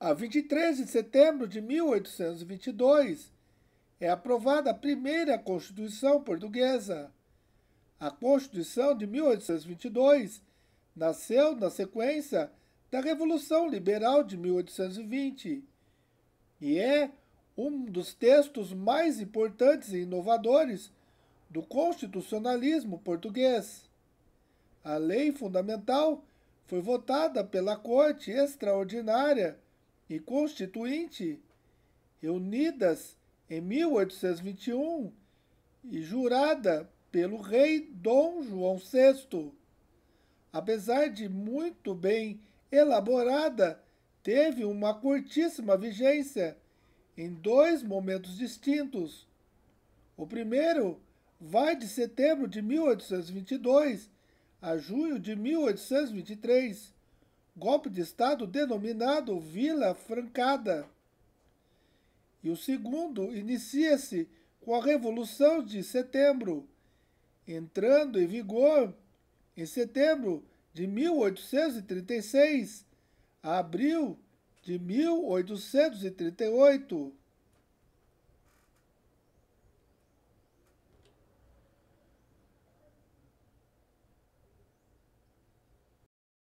A 23 de setembro de 1822 é aprovada a primeira Constituição portuguesa. A Constituição de 1822 nasceu na sequência da Revolução Liberal de 1820 e é um dos textos mais importantes e inovadores do constitucionalismo português. A lei fundamental foi votada pela Corte Extraordinária e Constituinte, reunidas em 1821 e jurada pelo rei Dom João VI. Apesar de muito bem elaborada, teve uma curtíssima vigência em dois momentos distintos. O primeiro vai de setembro de 1822 a junho de 1823 golpe de Estado denominado Vila Francada. E o segundo inicia-se com a Revolução de Setembro, entrando em vigor em setembro de 1836 a abril de 1838.